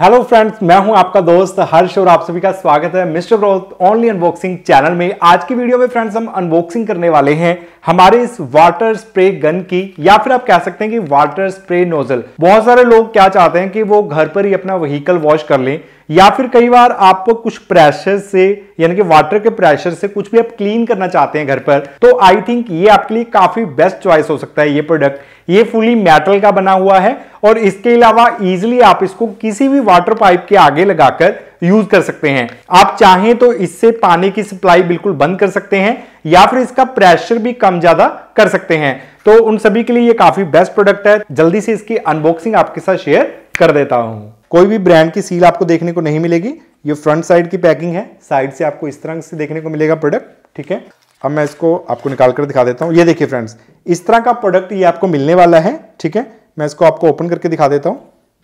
hello friends मैं हूं आपका दोस्त हर्ष और आप सभी का स्वागत है mister growth only unboxing channel में आज की वीडियो में फ्रेंड्स हम अनबॉक्सिंग करने वाले हैं हमारे इस वाटर स्प्रे गन की या फिर आप कह सकते हैं कि वाटर स्प्रे नोजल बहुत सारे लोग क्या चाहते हैं कि वो घर पर ही अपना व्हीकल वॉश कर लें या फिर कई बार आपको कुछ प्रेशर से यानी कि वाटर के प्रेशर से कुछ भी आप क्लीन करना चाहते हैं घर पर तो आई थिंक ये आपके लिए काफी बेस्ट चॉइस हो सकता है ये प्रोडक्ट ये फुली मेटल का बना हुआ है और इसके अलावा इजिली आप इसको किसी भी वाटर पाइप के आगे लगाकर यूज कर सकते हैं आप चाहें तो इससे पानी की सप्लाई बिल्कुल बंद कर सकते हैं या फिर इसका प्रेशर भी कम ज्यादा कर सकते हैं तो उन सभी के लिए ये काफी बेस्ट प्रोडक्ट है जल्दी से इसकी अनबॉक्सिंग आपके साथ शेयर कर देता हूं कोई भी ब्रांड की सील आपको देखने को नहीं मिलेगी ये फ्रंट साइड की पैकिंग है साइड से आपको इस तरह से देखने को मिलेगा प्रोडक्ट ठीक है अब मैं इसको आपको निकाल कर दिखा देता हूँ ये देखिए फ्रेंड्स इस तरह का प्रोडक्ट ये आपको मिलने वाला है ठीक है मैं इसको आपको ओपन करके दिखा देता हूँ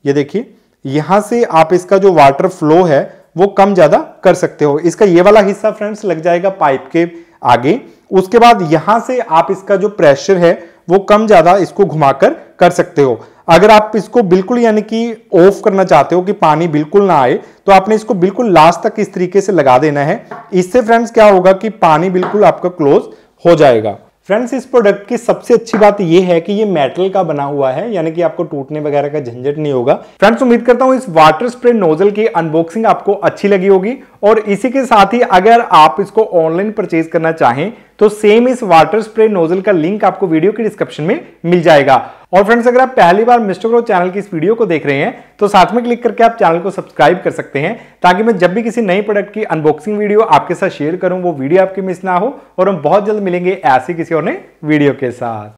ये देखिए यहाँ से आप इसका जो वाटर फ्लो है वो कम ज़्यादा कर सकते हो इसका ये वाला हिस्सा फ्रेंड्स लग जाएगा पाइप के आगे उसके बाद यहाँ से आप इसका जो प्रेशर है वो कम ज़्यादा इसको घुमाकर कर सकते हो अगर आप इसको बिल्कुल यानी कि ऑफ करना चाहते हो कि पानी बिल्कुल ना आए तो आपने इसको बिल्कुल लास्ट तक इस तरीके से लगा देना है इससे फ्रेंड्स क्या होगा कि पानी बिल्कुल आपका क्लोज हो जाएगा फ्रेंड्स इस प्रोडक्ट की सबसे अच्छी बात यह है कि ये मेटल का बना हुआ है यानी कि आपको टूटने वगैरह का झंझट नहीं होगा फ्रेंड्स उम्मीद करता हूँ इस वाटर स्प्रे नोजल की अनबॉक्सिंग आपको अच्छी लगी होगी और इसी के साथ ही अगर आप इसको ऑनलाइन परचेज करना चाहें तो सेम इस वाटर स्प्रे नोजल का लिंक आपको वीडियो के डिस्क्रिप्शन में मिल जाएगा और फ्रेंड्स अगर आप पहली बार मिस्टर ग्रो चैनल की इस वीडियो को देख रहे हैं तो साथ में क्लिक करके आप चैनल को सब्सक्राइब कर सकते हैं ताकि मैं जब भी किसी नई प्रोडक्ट की अनबॉक्सिंग वीडियो आपके साथ शेयर करूं वो वीडियो आपकी मिस ना हो और हम बहुत जल्द मिलेंगे ऐसी किसी और नए वीडियो के साथ